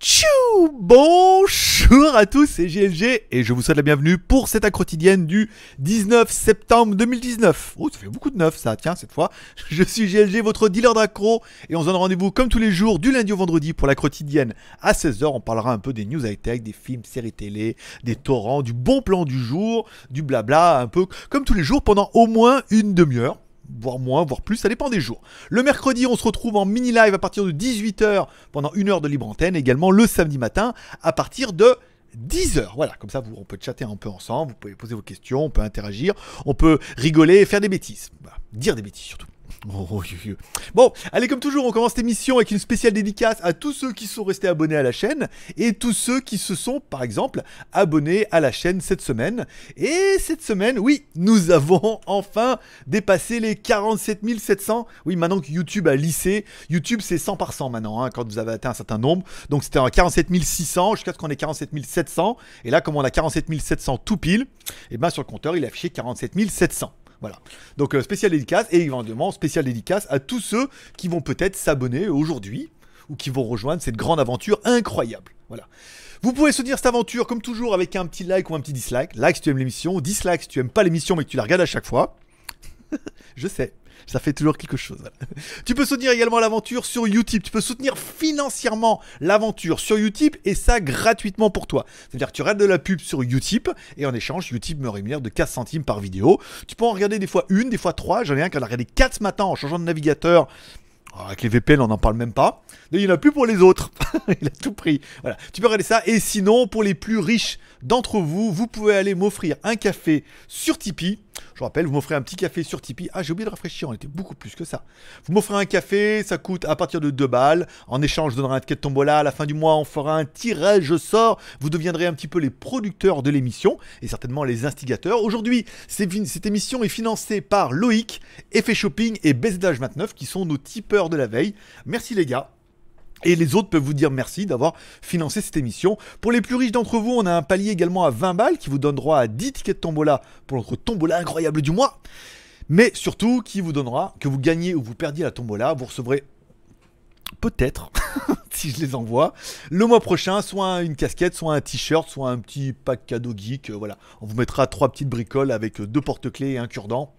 Tchou Bonjour à tous, c'est GLG et je vous souhaite la bienvenue pour cette quotidienne du 19 septembre 2019. Oh, ça fait beaucoup de neuf ça, tiens, cette fois. Je suis GLG, votre dealer d'accro et on se donne rendez-vous comme tous les jours du lundi au vendredi pour la quotidienne à 16h. On parlera un peu des news high-tech, des films, séries télé, des torrents, du bon plan du jour, du blabla, un peu comme tous les jours pendant au moins une demi-heure voire moins, voire plus, ça dépend des jours. Le mercredi, on se retrouve en mini-live à partir de 18h pendant une heure de libre antenne, également le samedi matin à partir de 10h. Voilà, comme ça, vous, on peut chatter un peu ensemble, vous pouvez poser vos questions, on peut interagir, on peut rigoler et faire des bêtises. dire des bêtises surtout. Oh, oh, bon, allez, comme toujours, on commence l'émission avec une spéciale dédicace à tous ceux qui sont restés abonnés à la chaîne et tous ceux qui se sont, par exemple, abonnés à la chaîne cette semaine. Et cette semaine, oui, nous avons enfin dépassé les 47 700. Oui, maintenant que YouTube a lissé, YouTube c'est 100 maintenant, hein, quand vous avez atteint un certain nombre. Donc c'était en 47 600 jusqu'à ce qu'on ait 47 700. Et là, comme on a 47 700 tout pile, et eh ben sur le compteur, il affiché 47 700. Voilà. Donc euh, spécial dédicace et évidemment spécial dédicace à tous ceux qui vont peut-être s'abonner aujourd'hui ou qui vont rejoindre cette grande aventure incroyable. Voilà. Vous pouvez soutenir cette aventure comme toujours avec un petit like ou un petit dislike. Like si tu aimes l'émission, dislike si tu aimes pas l'émission mais que tu la regardes à chaque fois. Je sais ça fait toujours quelque chose. Tu peux soutenir également l'aventure sur Utip. Tu peux soutenir financièrement l'aventure sur Utip et ça gratuitement pour toi. C'est-à-dire que tu regardes de la pub sur Utip et en échange, Utip me rémunère de 4 centimes par vidéo. Tu peux en regarder des fois une, des fois trois. J'en ai un qui en a regardé 4 ce matin en changeant de navigateur. Ah, avec les VPN, on n'en parle même pas. il n'y en a plus pour les autres. il a tout pris. Voilà. Tu peux regarder ça. Et sinon, pour les plus riches d'entre vous, vous pouvez aller m'offrir un café sur Tipeee. Je vous rappelle, vous m'offrez un petit café sur Tipeee. Ah, j'ai oublié de rafraîchir, on était beaucoup plus que ça. Vous m'offrez un café, ça coûte à partir de 2 balles. En échange, je donnerai un ticket de tombola. À la fin du mois, on fera un tirage je sors, Vous deviendrez un petit peu les producteurs de l'émission et certainement les instigateurs. Aujourd'hui, cette émission est financée par Loïc, Effet Shopping et Bézedage29 qui sont nos tipeurs de la veille. Merci les gars. Et les autres peuvent vous dire merci d'avoir financé cette émission. Pour les plus riches d'entre vous, on a un palier également à 20 balles qui vous donne droit à 10 tickets de tombola pour notre tombola incroyable du mois. Mais surtout, qui vous donnera, que vous gagnez ou vous perdiez la tombola, vous recevrez peut-être, si je les envoie, le mois prochain, soit une casquette, soit un t-shirt, soit un petit pack cadeau geek. Euh, voilà, on vous mettra trois petites bricoles avec euh, deux porte-clés et un cure-dent.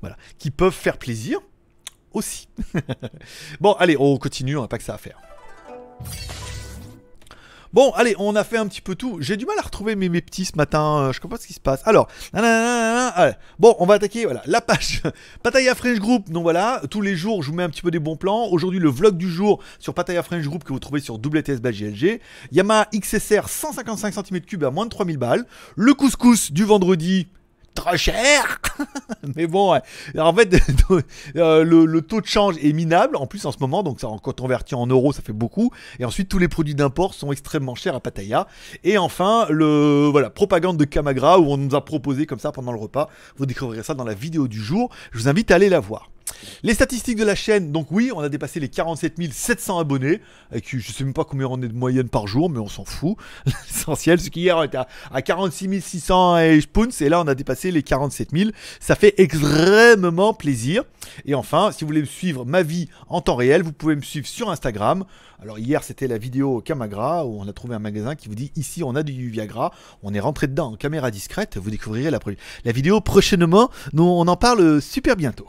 Voilà, qui peuvent faire plaisir aussi. bon, allez, on continue, on n'a pas que ça à faire. Bon, allez, on a fait un petit peu tout. J'ai du mal à retrouver mes, petits ce matin. Euh, je comprends pas ce qui se passe. Alors, bon, on va attaquer voilà, la page Pataya French Group. Donc voilà, tous les jours, je vous mets un petit peu des bons plans. Aujourd'hui, le vlog du jour sur Pataya French Group que vous trouvez sur WTS JLG. Yamaha XSR 155 cm3 à moins de 3000 balles. Le couscous du vendredi cher. Mais bon, en fait, euh, le, taux de change est minable, en plus en ce moment, donc ça, en converti en euros, ça fait beaucoup. Et ensuite, tous les produits d'import sont extrêmement chers à Pattaya. Et enfin, le voilà, propagande de Kamagra, où on nous a proposé comme ça pendant le repas. Vous découvrirez ça dans la vidéo du jour. Je vous invite à aller la voir. Les statistiques de la chaîne, donc oui, on a dépassé les 47 700 abonnés, avec je sais même pas combien on est de moyenne par jour, mais on s'en fout. L'essentiel, c'est qu'hier on était à, 46 600 et c'est et là on a dépassé les 47 000. Ça fait extrêmement plaisir. Et enfin, si vous voulez me suivre ma vie en temps réel, vous pouvez me suivre sur Instagram. Alors hier, c'était la vidéo Camagra, où on a trouvé un magasin qui vous dit ici on a du Viagra, on est rentré dedans en caméra discrète, vous découvrirez la, la vidéo prochainement, nous on en parle super bientôt.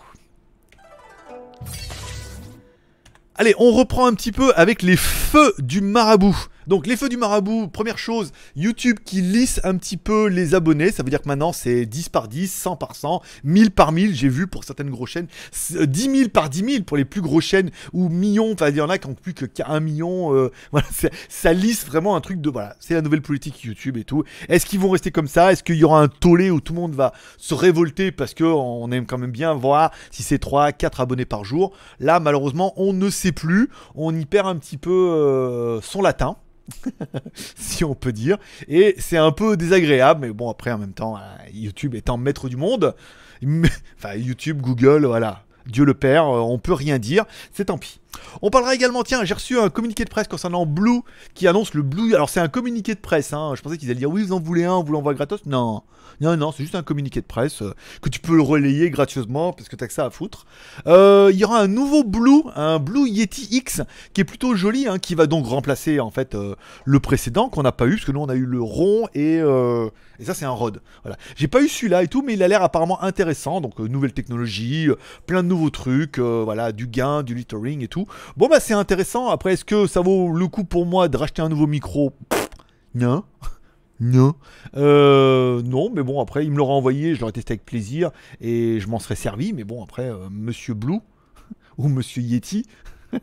Allez, on reprend un petit peu avec les feux du marabout. Donc les feux du marabout, première chose, YouTube qui lisse un petit peu les abonnés, ça veut dire que maintenant c'est 10 par 10, 100 par 100, 1000 par 1000, j'ai vu pour certaines grosses chaînes, 10 000 euh, par 10 000 pour les plus grosses chaînes ou millions, enfin il y en a qui ont plus que 1 million, euh, voilà, ça lisse vraiment un truc de, voilà, c'est la nouvelle politique YouTube et tout. Est-ce qu'ils vont rester comme ça Est-ce qu'il y aura un tollé où tout le monde va se révolter parce que on aime quand même bien voir si c'est 3, 4 abonnés par jour Là malheureusement on ne sait plus, on y perd un petit peu euh, son latin. si on peut dire. Et c'est un peu désagréable, mais bon, après, en même temps, euh, YouTube étant maître du monde, enfin, YouTube, Google, voilà, Dieu le Père, euh, on peut rien dire, c'est tant pis. On parlera également, tiens, j'ai reçu un communiqué de presse concernant Blue qui annonce le Blue. Alors c'est un communiqué de presse, hein, je pensais qu'ils allaient dire oui, vous en voulez un, on vous l'envoie gratos. Non, non, non, c'est juste un communiqué de presse euh, que tu peux le relayer gracieusement parce que t'as que ça à foutre. Euh, il y aura un nouveau Blue, un Blue Yeti X qui est plutôt joli, hein, qui va donc remplacer en fait le précédent qu'on n'a pas eu parce que nous on a eu le rond et, et ça c'est un Rod. Voilà, j'ai pas eu celui-là et tout, mais il a l'air apparemment intéressant. Donc nouvelle technologie, plein de nouveaux trucs, euh, voilà, du gain, du littering et tout. Bon bah c'est intéressant. Après, est-ce que ça vaut le coup pour moi de racheter un nouveau micro Non. Non. Euh, non, mais bon, après, il me l'aura envoyé, je l'aurais testé avec plaisir et je m'en serais servi. Mais bon, après, euh, Monsieur Blue ou Monsieur Yeti,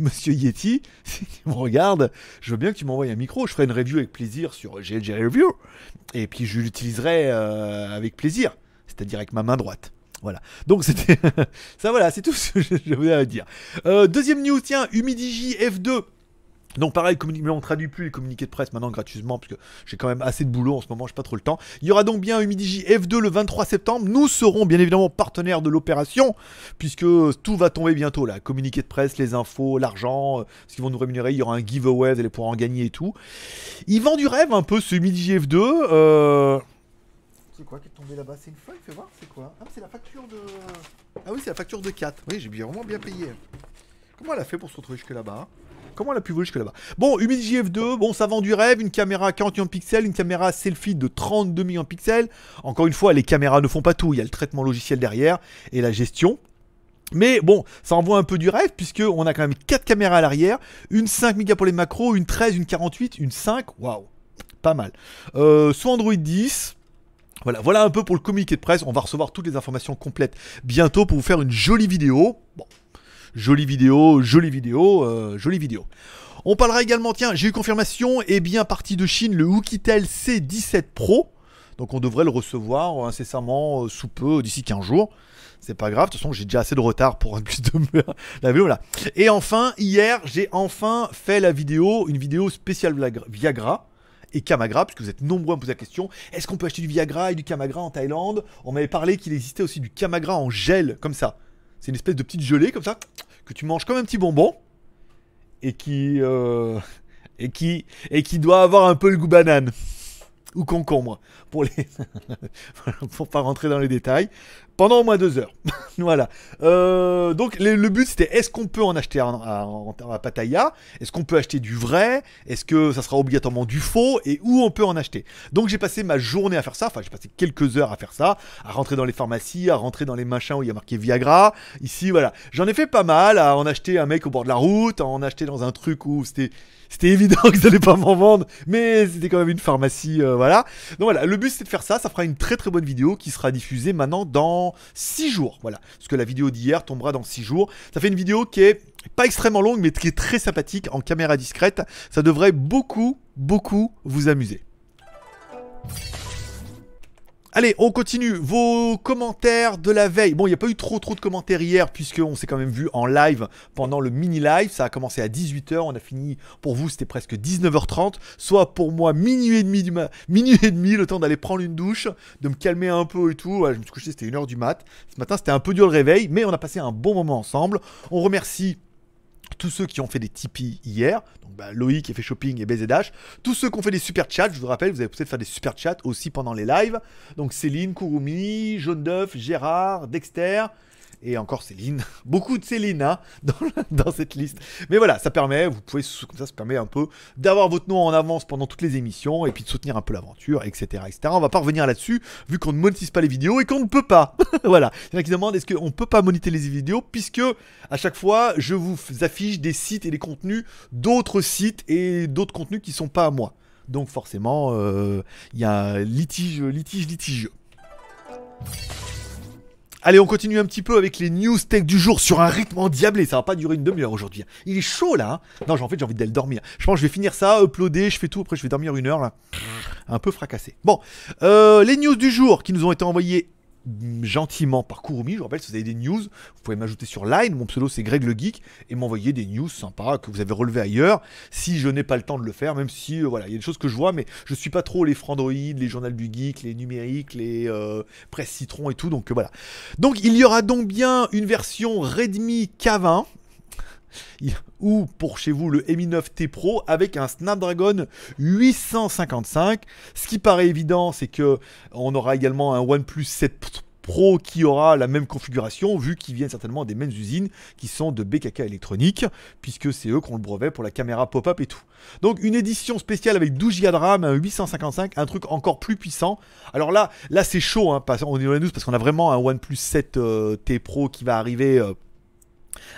Monsieur Yeti, si tu me regardes, je veux bien que tu m'envoies un micro. Je ferai une review avec plaisir sur GLG Review. Et puis je l'utiliserai avec plaisir, c'est-à-dire avec ma main droite. Voilà. Donc c'était ça. Voilà, c'est tout ce que je voulais dire. Euh, deuxième news, tiens, Humidigi F2. Donc pareil, mais on traduit plus les communiqués de presse maintenant gratuitement, puisque j'ai quand même assez de boulot en ce moment, j'ai pas trop le temps. Il y aura donc bien Humidigi F2 le 23 septembre. Nous serons bien évidemment partenaires de l'opération, puisque tout va tomber bientôt là. Communiqué de presse, les infos, l'argent, euh, ce qu'ils vont nous rémunérer, il y aura un giveaway, vous allez pouvoir en gagner et tout. Il vend du rêve un peu ce Humidigi F2. Euh... C'est quoi qui est tombé là-bas C'est une feuille, fais voir, c'est quoi Ah, c'est la facture de... Ah oui, c'est la facture de 4. Oui, j'ai bien, vraiment bien payé. Comment elle a fait pour se retrouver jusque là-bas hein? Comment elle a pu voler jusque là-bas Bon, Humidity gf 2 bon, ça vend du rêve, une caméra à 40 millions de pixels, une caméra selfie de 32 millions de pixels. Encore une fois, les caméras ne font pas tout, il y a le traitement logiciel derrière et la gestion. Mais bon, ça envoie un peu du rêve puisque on a quand même 4 caméras à l'arrière, une 5 pour les macros, une 13, une 48, une 5, waouh, pas mal. Euh, soit Android 10, voilà, voilà un peu pour le communiqué de presse. On va recevoir toutes les informations complètes bientôt pour vous faire une jolie vidéo. Bon, jolie vidéo, jolie vidéo, euh, jolie vidéo. On parlera également, tiens, j'ai eu confirmation, et eh bien, parti de Chine, le Wukitel C17 Pro. Donc on devrait le recevoir euh, incessamment euh, sous peu, d'ici 15 jours. C'est pas grave, de toute façon j'ai déjà assez de retard pour un de la vidéo là. Et enfin, hier, j'ai enfin fait la vidéo, une vidéo spéciale Viagra et Kamagra, puisque vous êtes nombreux à me poser la question, est-ce qu'on peut acheter du Viagra et du Kamagra en Thaïlande On m'avait parlé qu'il existait aussi du Kamagra en gel, comme ça. C'est une espèce de petite gelée, comme ça, que tu manges comme un petit bonbon, et qui... Euh, et qui, et qui doit avoir un peu le goût banane ou concombre, pour les, pas rentrer dans les détails, pendant au moins deux heures. voilà. Euh, donc le but c'était est-ce qu'on peut en acheter en termes à Pattaya Est-ce qu'on peut acheter du vrai Est-ce que ça sera obligatoirement du faux Et où on peut en acheter Donc j'ai passé ma journée à faire ça, enfin j'ai passé quelques heures à faire ça, à rentrer dans les pharmacies, à rentrer dans les machins où il y a marqué Viagra. Ici voilà, j'en ai fait pas mal, à en acheter un mec au bord de la route, à en acheter dans un truc où c'était c'était évident qu'ils n'allaient pas m'en vendre, mais c'était quand même une pharmacie, euh, voilà. Donc voilà, le but c'est de faire ça, ça fera une très très bonne vidéo qui sera diffusée maintenant dans 6 jours, voilà. Parce que la vidéo d'hier tombera dans 6 jours. Ça fait une vidéo qui est pas extrêmement longue, mais qui est très sympathique en caméra discrète. Ça devrait beaucoup, beaucoup vous amuser. Allez, on continue. Vos commentaires de la veille. Bon, il n'y a pas eu trop trop de commentaires hier, puisqu'on s'est quand même vu en live pendant le mini-live. Ça a commencé à 18h, on a fini, pour vous, c'était presque 19h30. Soit pour moi, minuit et demi, du matin minuit et demi le temps d'aller prendre une douche, de me calmer un peu et tout. je me suis couché, c'était une heure du mat. Ce matin, c'était un peu dur le réveil, mais on a passé un bon moment ensemble. On remercie tous ceux qui ont fait des Tipeee hier, donc bah, Loïc qui a fait shopping et BZH, tous ceux qui ont fait des super chats, je vous rappelle, vous avez peut-être faire des super chats aussi pendant les lives. Donc Céline, Kurumi, Jaune d'œuf, Gérard, Dexter, et encore Céline, beaucoup de Céline hein, dans, cette liste. Mais voilà, ça permet, vous pouvez, ça, ça permet un peu d'avoir votre nom en avance pendant toutes les émissions et puis de soutenir un peu l'aventure, etc., etc. On va pas revenir là-dessus, vu qu'on ne monétise pas les vidéos et qu'on ne peut pas. voilà, il y en a qui demandent est-ce qu'on ne peut pas monétiser les vidéos, puisque à chaque fois, je vous affiche des sites et des contenus d'autres sites et d'autres contenus qui ne sont pas à moi. Donc forcément, euh, il y a un litige, litige, litige. Allez, on continue un petit peu avec les news tech du jour sur un rythme endiablé. Ça va pas durer une demi-heure aujourd'hui. Hein. Il est chaud là. Hein. non, en fait, j'ai envie d'aller dormir. Je pense que je vais finir ça, uploader, je fais tout. Après, je vais dormir une heure là. Un peu fracassé. Bon, euh, les news du jour qui nous ont été envoyées gentiment par Kurumi. Je vous rappelle, si vous avez des news, vous pouvez m'ajouter sur Line. Mon pseudo, c'est Greg le Geek. Et m'envoyer des news sympas que vous avez relevé ailleurs. Si je n'ai pas le temps de le faire, même si, euh, voilà, il y a des choses que je vois, mais je suis pas trop les frandroïdes les journaux du geek, les numériques, les euh, presse citron et tout. Donc, euh, voilà. Donc, il y aura donc bien une version Redmi K20 ou pour chez vous le Mi9T Pro avec un Snapdragon 855. Ce qui paraît évident, c'est que on aura également un OnePlus 7 Pro qui aura la même configuration, vu qu'ils viennent certainement des mêmes usines qui sont de BKK électronique, puisque c'est eux qui ont le brevet pour la caméra pop-up et tout. Donc une édition spéciale avec 12 Go de RAM, un 855, un truc encore plus puissant. Alors là, là c'est chaud, hein, on est dans parce qu'on a vraiment un OnePlus 7 euh, T Pro qui va arriver. Euh,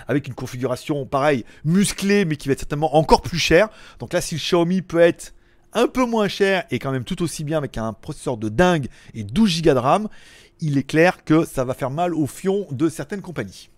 avec une configuration pareille musclée mais qui va être certainement encore plus chère. Donc là si le Xiaomi peut être un peu moins cher et quand même tout aussi bien avec un processeur de dingue et 12 Go de RAM, il est clair que ça va faire mal au fion de certaines compagnies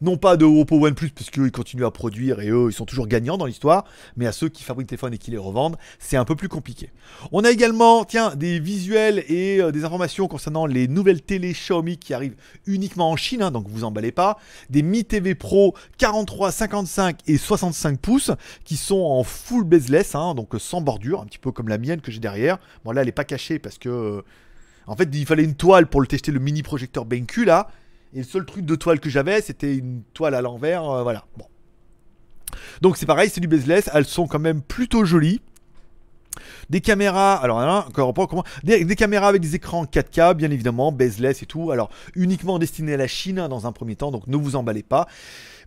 non pas de Oppo OnePlus, parce qu'ils ils continuent à produire et eux, ils sont toujours gagnants dans l'histoire, mais à ceux qui fabriquent des téléphones et qui les revendent, c'est un peu plus compliqué. On a également, tiens, des visuels et euh, des informations concernant les nouvelles télé Xiaomi qui arrivent uniquement en Chine, hein, donc vous emballez pas, des Mi TV Pro 43, 55 et 65 pouces qui sont en full bezeless, hein, donc sans bordure, un petit peu comme la mienne que j'ai derrière. Bon, là, elle est pas cachée parce que. Euh, en fait, il fallait une toile pour le tester le mini projecteur BenQ là. Et le seul truc de toile que j'avais, c'était une toile à l'envers, euh, voilà. Bon. Donc c'est pareil, c'est du bezeless, elles sont quand même plutôt jolies. Des caméras, alors là hein, encore comment des, caméras avec des écrans 4K, bien évidemment, bezeless et tout. Alors uniquement destinées à la Chine hein, dans un premier temps, donc ne vous emballez pas.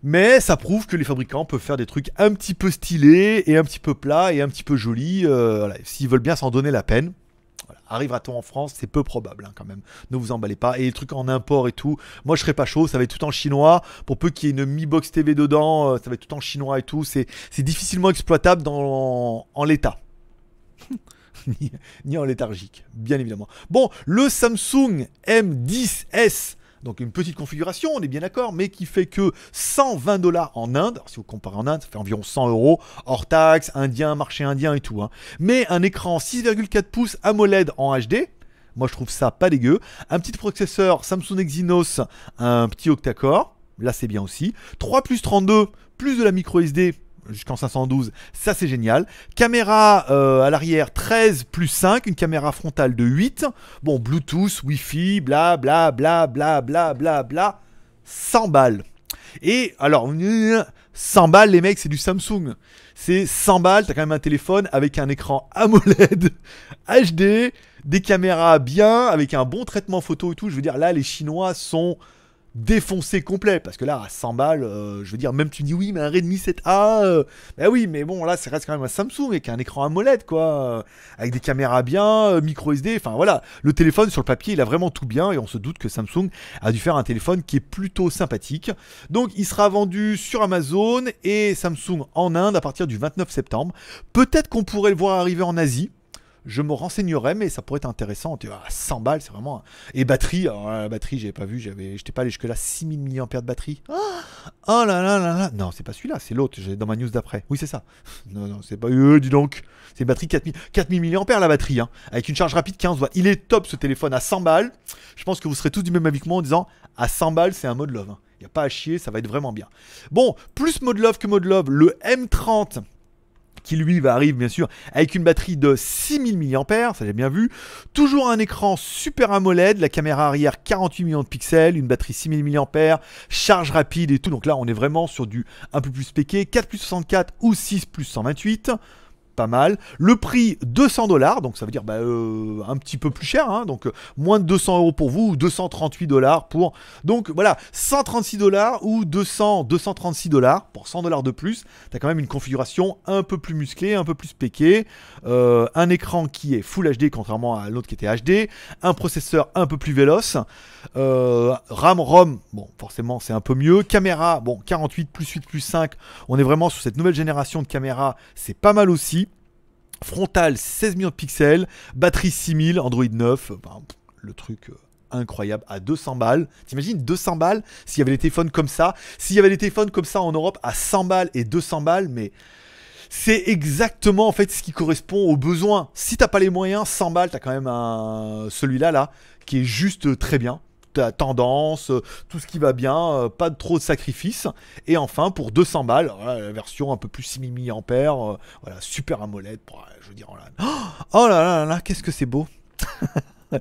Mais ça prouve que les fabricants peuvent faire des trucs un petit peu stylés et un petit peu plats et un petit peu jolis, euh, voilà, s'ils veulent bien s'en donner la peine. Arrivera-t-on en France C'est peu probable hein, quand même. Ne vous emballez pas. Et les trucs en import et tout, moi je serais pas chaud. Ça va être tout en chinois. Pour peu qu'il y ait une Mi Box TV dedans, euh, ça va être tout en chinois et tout. C'est difficilement exploitable en, l'état. ni, ni en léthargique, bien évidemment. Bon, le Samsung M10S donc une petite configuration, on est bien d'accord, mais qui fait que 120 dollars en Inde, si vous comparez en Inde, ça fait environ 100 euros, hors taxe, indien, marché indien et tout. Hein. Mais un écran 6,4 pouces AMOLED en HD, moi je trouve ça pas dégueu. Un petit processeur Samsung Exynos, un petit octa-core, là c'est bien aussi. 3 plus 32, plus de la micro SD, jusqu'en 512, ça c'est génial. Caméra euh, à l'arrière 13 plus 5, une caméra frontale de 8. Bon, Bluetooth, Wi-Fi, bla bla bla bla bla bla bla. 100 balles. Et alors, 100 balles les mecs, c'est du Samsung. C'est 100 balles, t'as quand même un téléphone avec un écran AMOLED, HD, des caméras bien, avec un bon traitement photo et tout. Je veux dire, là, les Chinois sont défoncé complet. Parce que là, à 100 balles, euh, je veux dire, même tu dis oui, mais un Redmi 7A, euh, bah oui, mais bon, là, ça reste quand même un Samsung avec un écran AMOLED, quoi, avec des caméras bien, euh, micro SD, enfin voilà. Le téléphone, sur le papier, il a vraiment tout bien et on se doute que Samsung a dû faire un téléphone qui est plutôt sympathique. Donc, il sera vendu sur Amazon et Samsung en Inde à partir du 29 septembre. Peut-être qu'on pourrait le voir arriver en Asie je me renseignerai, mais ça pourrait être intéressant. Tu vois, 100 balles, c'est vraiment. Et batterie, la euh, batterie, j'avais pas vu, j'avais, j'étais pas allé jusque-là, 6000 mAh de batterie. Oh, là là là là Non, c'est pas celui-là, c'est l'autre, j'ai dans ma news d'après. Oui, c'est ça. Non, non, c'est pas. Euh, dis donc C'est batterie 4000, 4000 mAh la batterie, hein. avec une charge rapide 15 Il est top ce téléphone à 100 balles. Je pense que vous serez tous du même avis que moi en disant à 100 balles, c'est un mode love. Hein. Il n'y a pas à chier, ça va être vraiment bien. Bon, plus mode love que mode love, le M30 qui lui va arriver bien sûr avec une batterie de 6000 mAh, ça j'ai bien vu. Toujours un écran super AMOLED, la caméra arrière 48 millions de pixels, une batterie 6000 mAh, charge rapide et tout. Donc là on est vraiment sur du un peu plus spéqué, 4 plus 64 ou 6 plus 128 pas mal. Le prix 200 dollars, donc ça veut dire bah, euh, un petit peu plus cher, hein, donc euh, moins de 200 euros pour vous ou 238 dollars pour. Donc voilà, 136 dollars ou 200, 236 dollars pour 100 dollars de plus. T'as quand même une configuration un peu plus musclée, un peu plus péquée, euh, un écran qui est Full HD contrairement à l'autre qui était HD, un processeur un peu plus véloce, RAM ROM, bon forcément c'est un peu mieux, caméra bon 48 plus 8 plus 5, on est vraiment sur cette nouvelle génération de caméras, c'est pas mal aussi. Frontal 16 millions de pixels, batterie 6000, Android 9, le truc euh, incroyable à 200 balles. T'imagines 200 balles s'il y avait des téléphones comme ça, s'il y avait des téléphones comme ça en Europe à 100 balles et 200 balles, mais c'est exactement en fait ce qui correspond aux besoins. Si t'as pas les moyens, 100 balles, t'as quand même celui-là là qui est juste très bien tendance, euh, tout ce qui va bien, euh, pas trop de sacrifices. Et enfin, pour 200 balles, la version un peu plus 6000 mAh, euh, voilà, super AMOLED, je veux dire, oh, oh là là, là, qu'est-ce que c'est beau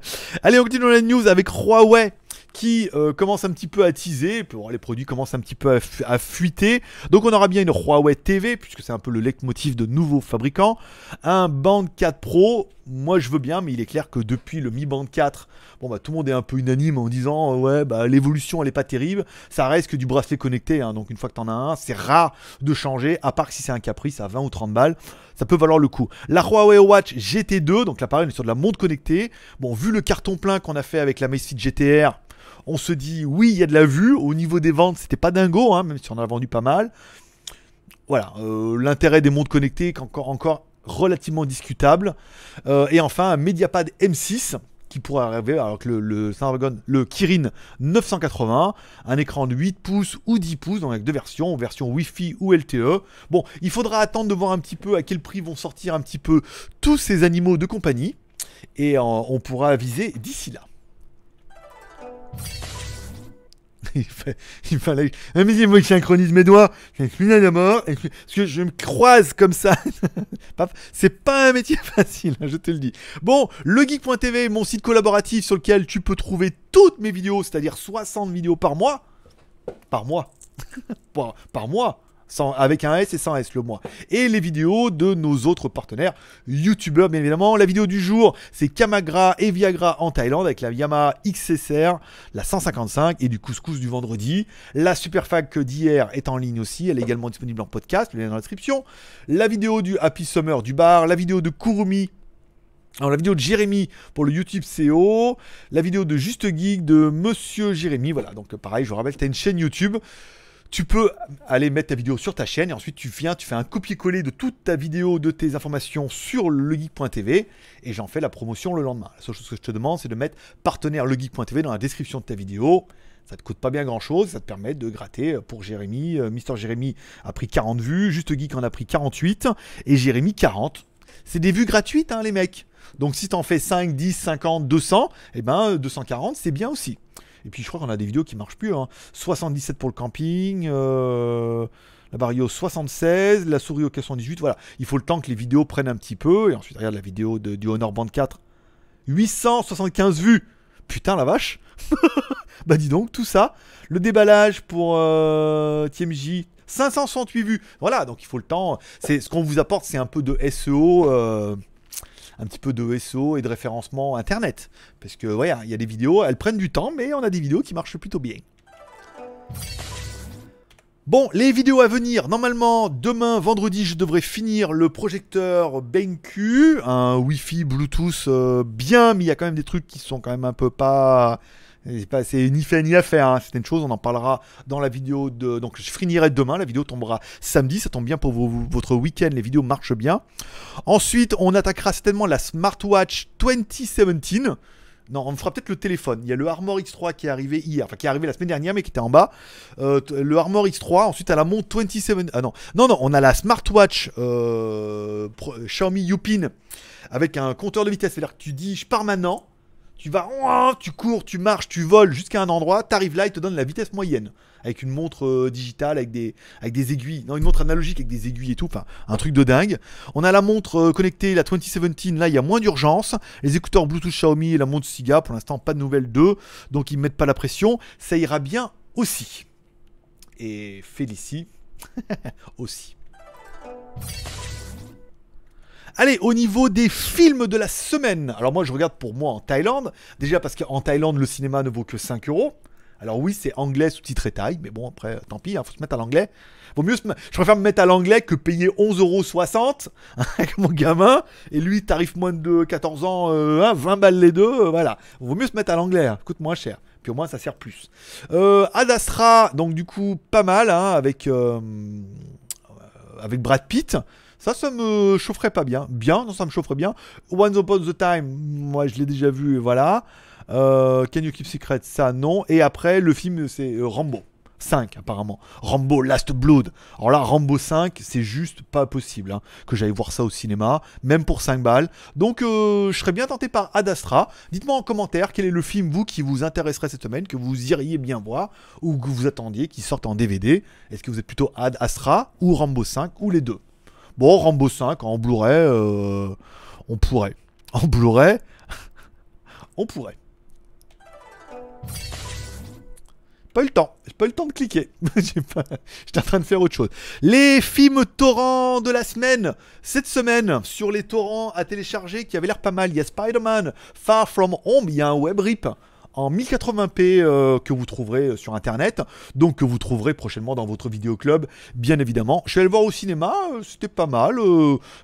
Allez, on continue la news avec Huawei qui euh, commence un petit peu à teaser, les produits commencent un petit peu à, fuiter. Donc on aura bien une Huawei TV, puisque c'est un peu le leitmotiv de nouveaux fabricants. Un Band 4 Pro, moi je veux bien, mais il est clair que depuis le Mi Band 4, bon bah tout le monde est un peu unanime en disant euh, ouais bah l'évolution elle est pas terrible, ça reste que du bracelet connecté, hein. donc une fois que t'en as un, c'est rare de changer, à part si c'est un caprice à 20 ou 30 balles, ça peut valoir le coup. La Huawei Watch GT2, donc l'appareil est sur de la montre connectée. Bon vu le carton plein qu'on a fait avec la Macefit GTR, on se dit, oui, il y a de la vue. Au niveau des ventes, c'était pas dingo, hein, même si on en a vendu pas mal. Voilà, euh, l'intérêt des montres connectées est encore, relativement discutable. Euh, et enfin, un Mediapad M6 qui pourrait arriver avec le, le Kirin 980, un écran de 8 pouces ou 10 pouces, donc avec deux versions, version Wi-Fi ou LTE. Bon, il faudra attendre de voir un petit peu à quel prix vont sortir un petit peu tous ces animaux de compagnie, et euh, on pourra aviser d'ici là. il, fallait un moi qui synchronise mes doigts. la mort. Et parce que je me croise comme ça. C'est pas un métier facile, hein, je te le dis. Bon, legeek.tv, mon site collaboratif sur lequel tu peux trouver toutes mes vidéos, c'est-à-dire 60 vidéos par mois. Par mois. par mois avec un S et sans S le mois. Et les vidéos de nos autres partenaires youtubeurs, bien évidemment. La vidéo du jour, c'est Kamagra et Viagra en Thaïlande avec la Yamaha XSR, la 155 et du couscous du vendredi. La fac d'hier est en ligne aussi. Elle est également disponible en podcast, le lien dans la description. La vidéo du Happy Summer du bar, la vidéo de Kurumi alors la vidéo de Jérémy pour le YouTube CEO la vidéo de Juste Geek de Monsieur Jérémy, voilà, donc pareil, je vous rappelle, as une chaîne YouTube tu peux aller mettre ta vidéo sur ta chaîne et ensuite tu viens, tu fais un copier-coller de toute ta vidéo, de tes informations sur legeek.tv et j'en fais la promotion le lendemain. La seule chose que je te demande, c'est de mettre partenaire legeek.tv dans la description de ta vidéo. Ça te coûte pas bien grand chose, ça te permet de gratter pour Jérémy. Euh, mister Jérémy a pris 40 vues, Juste Geek en a pris 48 et Jérémy 40. C'est des vues gratuites, hein, les mecs. Donc si t'en fais 5, 10, 50, 200, et ben 240, c'est bien aussi. Et puis je crois qu'on a des vidéos qui marchent plus. 77 hein. pour le camping. Euh, la barrio 76, la souris au 418, voilà. Il faut le temps que les vidéos prennent un petit peu. Et ensuite, regarde la vidéo du Honor Band 4. 875 vues Putain la vache Bah dis donc, tout ça. Le déballage pour euh, TMJ, 568 vues. Voilà, donc il faut le temps. C'est Ce qu'on vous apporte, c'est un peu de SEO. Euh, un petit peu de SEO et de référencement internet. Parce que voilà, il y a des vidéos, elles prennent du temps, mais on a des vidéos qui marchent plutôt bien. Bon, les vidéos à venir, normalement, demain, vendredi, je devrais finir le projecteur BenQ, un Wi-Fi, Bluetooth euh, bien, mais il y a quand même des trucs qui sont quand même un peu pas... C'est ni fait ni à faire, hein. c'est une chose, on en parlera dans la vidéo de... Donc je finirai demain, la vidéo tombera samedi, ça tombe bien pour votre week-end, les vidéos marchent bien. Ensuite, on attaquera certainement la Smartwatch 2017. Non, on fera peut-être le téléphone. Il y a le Armor X3 qui est arrivé hier, enfin qui est arrivé la semaine dernière, mais qui était en bas. Euh, le Armor X3, ensuite à la Mont 27. Ah non, non, non, on a la smartwatch euh, Xiaomi Youpin avec un compteur de vitesse. C'est-à-dire que tu dis je pars maintenant, tu vas, tu cours, tu marches, tu voles jusqu'à un endroit, arrives là, il te donne la vitesse moyenne avec une montre euh, digitale, avec des, avec des aiguilles. Non, une montre analogique avec des aiguilles et tout. Enfin, un truc de dingue. On a la montre euh, connectée, la 2017. Là, il y a moins d'urgence. Les écouteurs Bluetooth Xiaomi et la montre Siga, pour l'instant, pas de nouvelles d'eux. Donc, ils mettent pas la pression. Ça ira bien aussi. Et Félicie aussi. Allez, au niveau des films de la semaine. Alors moi, je regarde pour moi en Thaïlande. Déjà parce qu'en Thaïlande, le cinéma ne vaut que 5 euros. Alors oui, c'est anglais sous et taille, mais bon, après, tant pis, il hein, faut se mettre à l'anglais. Vaut mieux Je préfère me mettre à l'anglais que payer 11,60€ avec mon gamin, et lui, tarif moins de 14 ans, 20 euh, hein, balles les deux, euh, voilà. Vaut mieux se mettre à l'anglais, hein, coûte moins cher. Puis au moins, ça sert plus. Euh, Adastra, donc du coup, pas mal, avec, euh, avec Brad Pitt. Ça, ça me chaufferait pas bien. Bien, non, ça me chaufferait bien. Once Upon the Time, moi, je l'ai déjà vu, et voilà. Euh, Can You Keep Secret Ça, non. Et après, le film, c'est euh, Rambo. 5 apparemment. Rambo Last Blood. Alors là, Rambo 5, c'est juste pas possible hein, que j'aille voir ça au cinéma, même pour 5 balles. Donc euh, je serais bien tenté par Ad Astra Dites-moi en commentaire quel est le film, vous, qui vous intéresserait cette semaine, que vous iriez bien voir, ou que vous attendiez qui sorte en DVD. Est-ce que vous êtes plutôt Ad Astra ou Rambo 5, ou les deux Bon, Rambo 5, en Blu-ray, euh, on pourrait. En Blu-ray, on pourrait. Pas eu le temps, j'ai pas eu le temps de cliquer. J'étais en train de faire autre chose. Les films torrents de la semaine. Cette semaine, sur les torrents à télécharger qui avaient l'air pas mal, il y a Spider-Man, Far From Home, il y a un web rip en 1080p euh, que vous trouverez euh, sur internet, donc que vous trouverez prochainement dans votre vidéoclub, bien évidemment. Je suis allé le voir au cinéma, euh, c'était pas mal,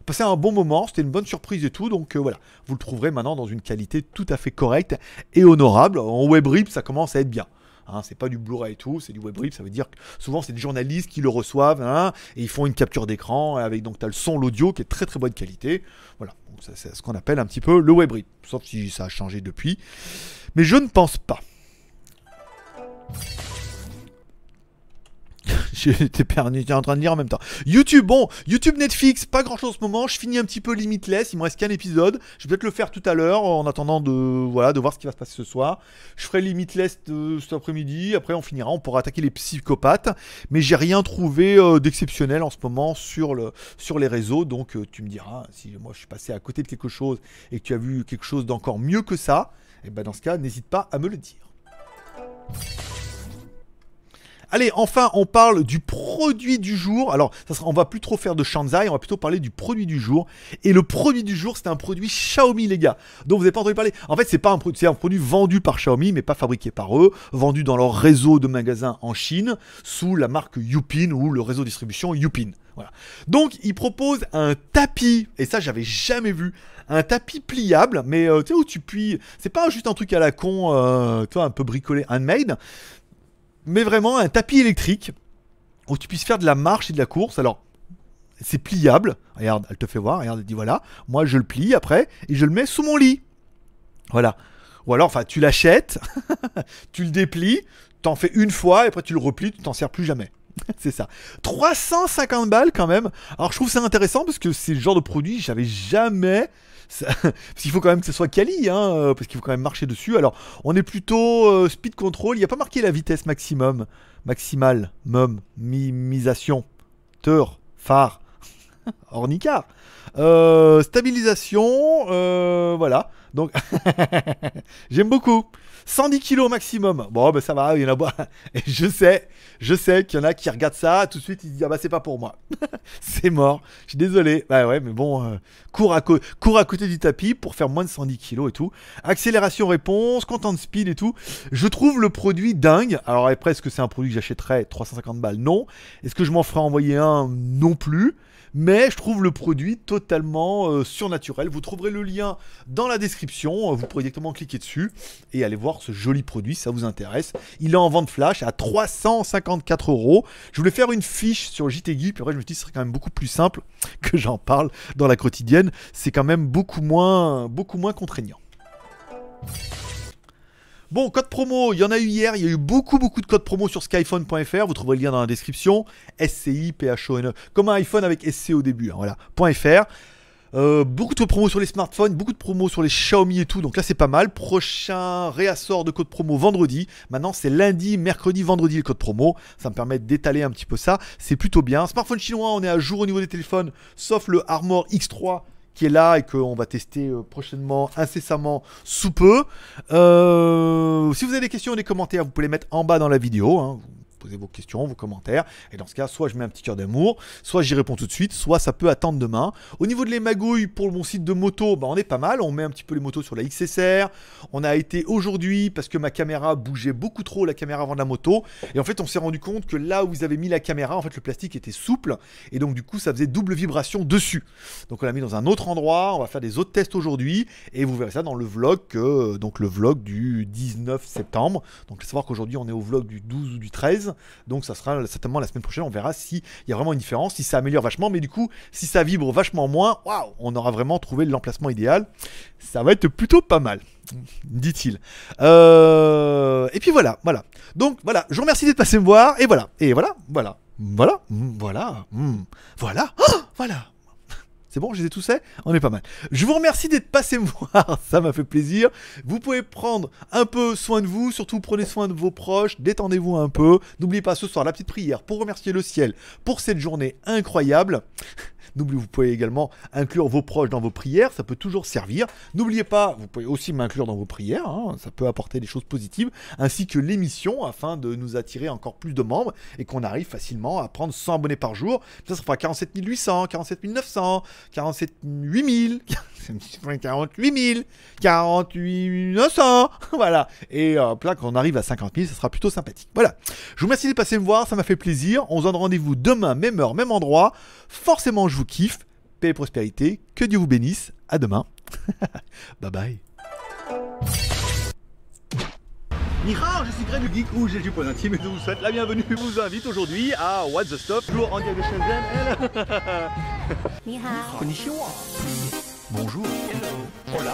passer un bon moment, c'était une bonne surprise et tout, donc voilà, vous le trouverez maintenant dans une qualité tout à fait correcte et honorable. En web ça commence à être bien. Hein, c'est pas du Blu-ray et tout, c'est du WebRip. Ça veut dire que souvent c'est des journalistes qui le reçoivent hein, et ils font une capture d'écran avec donc as le son, l'audio qui est très très bonne qualité. Voilà, c'est ce qu'on appelle un petit peu le WebRip. Sauf si ça a changé depuis, mais je ne pense pas. J'étais en train de dire en même temps. YouTube, bon, YouTube, Netflix, pas grand chose en ce moment. Je finis un petit peu Limitless, il me reste qu'un épisode. Je vais peut-être le faire tout à l'heure en attendant de, voilà, de voir ce qui va se passer ce soir. Je ferai Limitless euh, cet après-midi. Après, on finira, on pourra attaquer les psychopathes. Mais j'ai rien trouvé euh, d'exceptionnel en ce moment sur, le, sur les réseaux. Donc, euh, tu me diras, si moi je suis passé à côté de quelque chose et que tu as vu quelque chose d'encore mieux que ça, et eh ben dans ce cas, n'hésite pas à me le dire. Allez, enfin, on parle du produit du jour. Alors, ça on va plus trop faire de Shanzai, on va plutôt parler du produit du jour. Et le produit du jour, c'est un produit Xiaomi, les gars, Donc, vous n'avez pas entendu parler. En fait, c'est pas un produit, c'est un produit vendu par Xiaomi, mais pas fabriqué par eux, vendu dans leur réseau de magasins en Chine sous la marque Yupin ou le réseau de distribution Yupin. Voilà. Donc, ils proposent un tapis, et ça, j'avais jamais vu. Un tapis pliable, mais euh, tu sais où tu puis. C'est pas juste un truc à la con, euh, toi, un peu bricolé, handmade mais vraiment un tapis électrique où tu puisses faire de la marche et de la course. Alors, c'est pliable. Regarde, elle te fait voir. Regarde, elle dit voilà, moi je le plie après et je le mets sous mon lit. Voilà. Ou alors, enfin, tu l'achètes, tu le déplies, t'en fais une fois et après tu le replies, tu t'en sers plus jamais. c'est ça. 350 balles quand même. Alors je trouve ça intéressant parce que c'est le genre de produit j'avais jamais parce qu'il faut quand même que ce soit quali, hein, euh, parce qu'il faut quand même marcher dessus. Alors, on est plutôt euh, speed control. Il n'y a pas marqué la vitesse maximum, maximale, mum, mimisation, teur, phare. Ornicard. Euh, stabilisation, euh, voilà. Donc, j'aime beaucoup. 110 kilos maximum. Bon, ben ça va, il y en a. Et je sais, je sais qu'il y en a qui regardent ça, tout de suite, ils disent Ah bah, c'est pas pour moi. c'est mort. Je suis désolé. Bah ouais, mais bon, euh, cours, à à côté du tapis pour faire moins de 110 kilos et tout. Accélération réponse, content de speed et tout. Je trouve le produit dingue. Alors après, est-ce que c'est un produit que j'achèterais 350 balles Non. Est-ce que je m'en ferais envoyer un Non plus mais je trouve le produit totalement euh, surnaturel. Vous trouverez le lien dans la description, vous pourrez directement cliquer dessus et aller voir ce joli produit si ça vous intéresse. Il est en vente flash à 354 euros. Je voulais faire une fiche sur JTG, puis après je me suis dit ce serait quand même beaucoup plus simple que j'en parle dans la quotidienne. C'est quand même beaucoup moins, beaucoup moins contraignant. Bon, code promo, il y en a eu hier, il y a eu beaucoup beaucoup de codes promo sur skyphone.fr, vous trouverez le lien dans la description, SCI, PHONE, comme un iPhone avec SC au début, Voilà.fr. Hein, voilà, .fr. Euh, beaucoup de promos sur les smartphones, beaucoup de promos sur les Xiaomi et tout, donc là c'est pas mal. Prochain réassort de code promo vendredi. Maintenant c'est lundi, mercredi, vendredi le code promo. Ça me permet d'étaler un petit peu ça. C'est plutôt bien. Smartphone chinois, on est à jour au niveau des téléphones, sauf le Armor X3 qui est là et qu'on va tester euh, prochainement, incessamment, sous peu. Euh, si vous avez des questions ou des commentaires, vous pouvez les mettre en bas dans la vidéo. Hein posez vos questions, vos commentaires. Et dans ce cas, soit je mets un petit cœur d'amour, soit j'y réponds tout de suite, soit ça peut attendre demain. Au niveau de les magouilles pour mon site de moto, bah on est pas mal. On met un petit peu les motos sur la XSR. On a été aujourd'hui, parce que ma caméra bougeait beaucoup trop, la caméra avant de la moto. Et en fait, on s'est rendu compte que là où ils avaient mis la caméra, en fait, le plastique était souple. Et donc, du coup, ça faisait double vibration dessus. Donc, on l'a mis dans un autre endroit. On va faire des autres tests aujourd'hui. Et vous verrez ça dans le vlog, euh, donc le vlog du 19 septembre. Donc, il faut savoir qu'aujourd'hui, on est au vlog du 12 ou du 13. Donc ça sera certainement la semaine prochaine. On verra s'il y a vraiment une différence, si ça améliore vachement. Mais du coup, si ça vibre vachement moins, waouh, on aura vraiment trouvé l'emplacement idéal. Ça va être plutôt pas mal dit-il. Euh, et puis voilà, voilà. Donc voilà, je vous remercie d'être passé me voir, et voilà, et voilà, voilà, voilà, voilà, voilà, voilà, oh, voilà. C'est bon, je les ai tous On est pas mal. Je vous remercie d'être passé me voir, ça m'a fait plaisir. Vous pouvez prendre un peu soin de vous, surtout prenez soin de vos proches, détendez-vous un peu. N'oubliez pas ce soir la petite prière pour remercier le ciel pour cette journée incroyable. N'oubliez, vous pouvez également inclure vos proches dans vos prières, ça peut toujours servir. N'oubliez pas, vous pouvez aussi m'inclure dans vos prières, hein, ça peut apporter des choses positives, ainsi que l'émission afin de nous attirer encore plus de membres et qu'on arrive facilement à prendre 100 abonnés par jour. Ça, ça fera 47 800, 47 900, 47 8000, 48 000, 48 900, voilà. Et là, quand on arrive à 50 000, ça sera plutôt sympathique. Voilà. Je vous remercie de passer me voir, ça m'a fait plaisir. On se donne rendez-vous demain, même heure, même endroit. Forcément, je vous kiffe. Paix et prospérité. Que Dieu vous bénisse. À demain. bye bye. Nihao, je suis Greg du Geek Rouge j'ai du Point d'intime et je vous souhaite la bienvenue. Je vous invite aujourd'hui à What's the Stuff, toujours en direct de Shenzhen. Bonjour. Hello. Hola.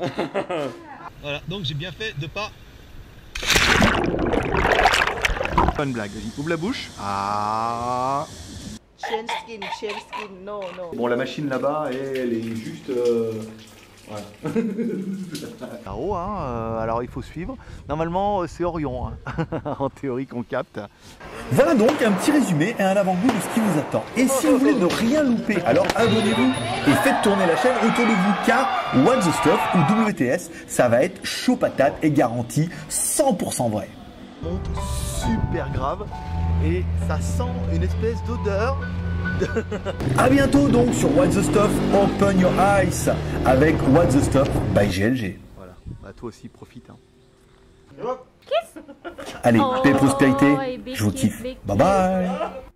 voilà, donc j'ai bien fait de pas. Bonne blague, vas-y, ouvre la bouche. Ah. Chien skin, chien skin, non, non. Bon, la machine là-bas, elle, est juste. Voilà. Euh, hein, euh, alors il faut suivre. Normalement, euh, c'est Orion, hein. en théorie qu'on capte. Voilà donc un petit résumé et un avant-goût de ce qui vous attend. Et si vous voulez ne rien louper, alors abonnez-vous et faites tourner la chaîne autour de vous car What's the Stuff ou WTS, ça va être chaud patate et garanti 100% vrai. Monte super grave et ça sent une espèce d'odeur. A bientôt donc sur What's the Stuff Open Your Eyes avec What's the Stuff by GLG. Voilà, bah toi aussi profite. Hein. Allez, paix et prospérité, oh, je vous kiffe. Bye bye